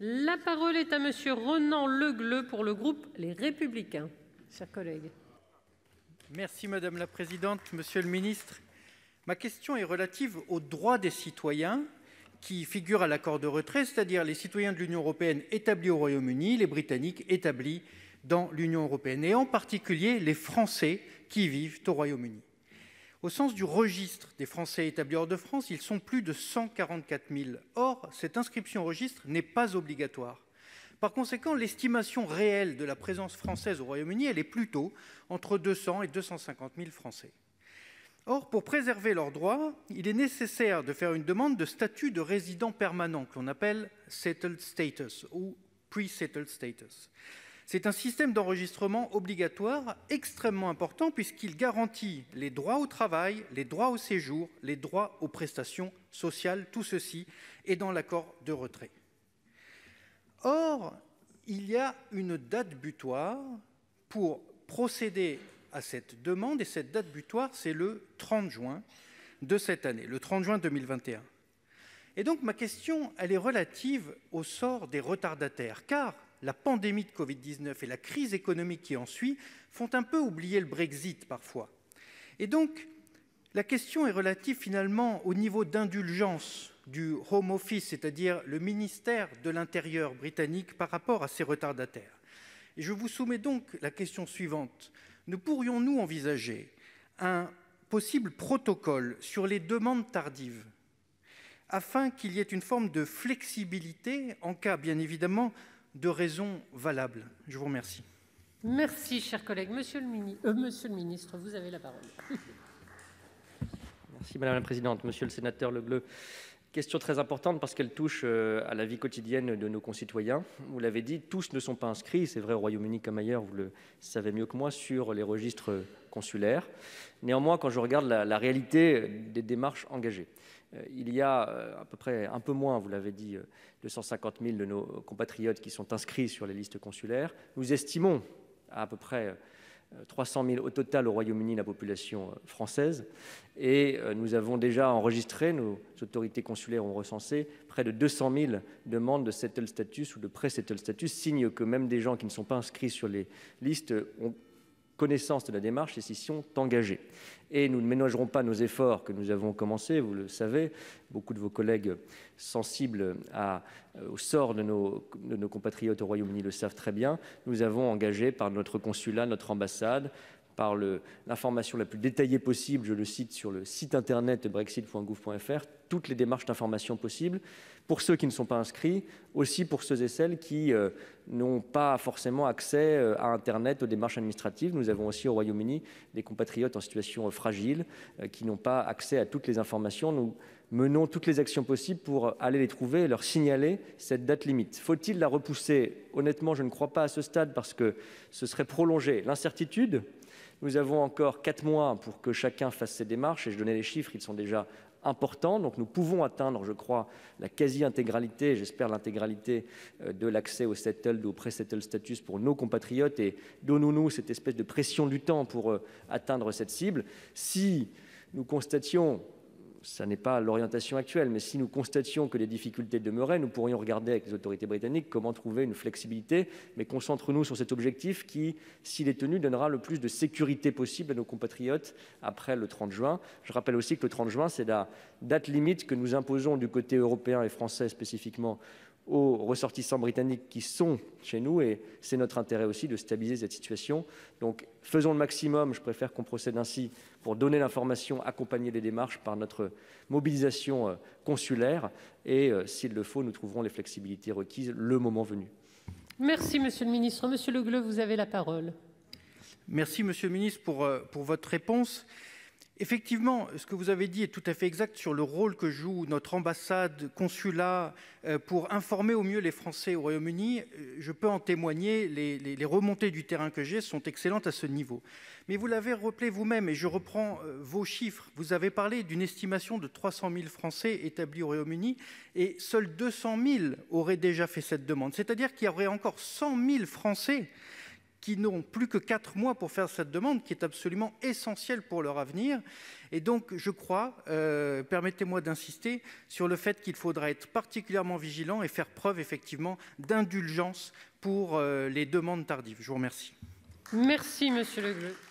La parole est à monsieur Renan Le pour le groupe Les Républicains. Chers collègues. Merci madame la présidente, monsieur le ministre. Ma question est relative aux droits des citoyens qui figurent à l'accord de retrait, c'est-à-dire les citoyens de l'Union européenne établis au Royaume-Uni, les Britanniques établis dans l'Union européenne, et en particulier les Français qui vivent au Royaume-Uni. Au sens du registre des Français établis hors de France, ils sont plus de 144 000. Or, cette inscription au registre n'est pas obligatoire. Par conséquent, l'estimation réelle de la présence française au Royaume-Uni, elle est plutôt entre 200 et 250 000 Français. Or, pour préserver leurs droits, il est nécessaire de faire une demande de statut de résident permanent, que l'on appelle settled status ou pre-settled status. C'est un système d'enregistrement obligatoire extrêmement important puisqu'il garantit les droits au travail, les droits au séjour, les droits aux prestations sociales, tout ceci est dans l'accord de retrait. Or, il y a une date butoir pour procéder à cette demande et cette date butoir, c'est le 30 juin de cette année, le 30 juin 2021. Et donc ma question, elle est relative au sort des retardataires, car la pandémie de Covid-19 et la crise économique qui en suit font un peu oublier le Brexit parfois. Et donc, la question est relative finalement au niveau d'indulgence du Home Office, c'est-à-dire le ministère de l'Intérieur britannique par rapport à ces retardataires. Et je vous soumets donc la question suivante. Ne pourrions-nous envisager un possible protocole sur les demandes tardives afin qu'il y ait une forme de flexibilité en cas, bien évidemment, de raisons valables. Je vous remercie. Merci, cher collègue. Monsieur le, euh, ministre, vous avez la parole. Merci, Madame la Présidente. Monsieur le sénateur bleu question très importante parce qu'elle touche euh, à la vie quotidienne de nos concitoyens. Vous l'avez dit, tous ne sont pas inscrits, c'est vrai au Royaume-Uni comme ailleurs, vous le savez mieux que moi, sur les registres consulaires. Néanmoins, quand je regarde la réalité des démarches engagées, euh, il y a euh, à peu près un peu moins, vous l'avez dit, 250 euh, 000 de nos compatriotes qui sont inscrits sur les listes consulaires. Nous estimons à, peu près 300 000 au total au Royaume-Uni la population française. Et nous avons déjà enregistré, nos autorités consulaires ont recensé, près de 200 000 demandes de settle status ou de pré-settle status, signe que même des gens qui ne sont pas inscrits sur les listes ont connaissance de la démarche et s'y sont engagés. Et nous ne ménagerons pas nos efforts que nous avons commencés, vous le savez, beaucoup de vos collègues sensibles euh, au sort de nos, de nos compatriotes au Royaume-Uni le savent très bien. Nous avons engagé par notre consulat, notre ambassade, par l'information la plus détaillée possible, je le cite sur le site internet brexit.gouv.fr, toutes les démarches d'information possibles, pour ceux qui ne sont pas inscrits, aussi pour ceux et celles qui euh, n'ont pas forcément accès euh, à Internet, aux démarches administratives. Nous avons aussi au Royaume-Uni des compatriotes en situation euh, fragile qui n'ont pas accès à toutes les informations. Nous menons toutes les actions possibles pour aller les trouver et leur signaler cette date limite. Faut-il la repousser Honnêtement, je ne crois pas à ce stade parce que ce serait prolonger l'incertitude nous avons encore quatre mois pour que chacun fasse ses démarches. Et je donnais les chiffres, ils sont déjà importants. Donc nous pouvons atteindre, je crois, la quasi-intégralité, j'espère l'intégralité euh, de l'accès au settled ou au pré-settled status pour nos compatriotes et donnons-nous cette espèce de pression du temps pour euh, atteindre cette cible. Si nous constations ça n'est pas l'orientation actuelle, mais si nous constations que les difficultés demeuraient, nous pourrions regarder avec les autorités britanniques comment trouver une flexibilité, mais concentrons-nous sur cet objectif qui, s'il est tenu, donnera le plus de sécurité possible à nos compatriotes après le 30 juin. Je rappelle aussi que le 30 juin, c'est la date limite que nous imposons du côté européen et français spécifiquement aux ressortissants britanniques qui sont chez nous et c'est notre intérêt aussi de stabiliser cette situation. Donc faisons le maximum, je préfère qu'on procède ainsi pour donner l'information, accompagner les démarches par notre mobilisation euh, consulaire et euh, s'il le faut, nous trouverons les flexibilités requises le moment venu. Merci monsieur le ministre. Monsieur Le Gleu, vous avez la parole. Merci monsieur le ministre pour, euh, pour votre réponse. Effectivement, ce que vous avez dit est tout à fait exact sur le rôle que joue notre ambassade, consulat, euh, pour informer au mieux les Français au Royaume-Uni. Euh, je peux en témoigner, les, remontées du terrain que j'ai sont excellentes à ce niveau. Mais vous l'avez rappelé vous-même, et je reprends euh, vos chiffres, vous avez parlé d'une estimation de 300 000 Français établis au Royaume-Uni, et seuls 200 000 auraient déjà fait cette demande. C'est-à-dire qu'il y aurait encore 100 000 Français qui n'ont plus que quatre mois pour faire cette demande, qui est absolument essentielle pour leur avenir. Et donc, je crois, euh, permettez-moi d'insister sur le fait qu'il faudra être particulièrement vigilant et faire preuve effectivement d'indulgence pour euh, les demandes tardives. Je vous remercie. Merci, Monsieur Le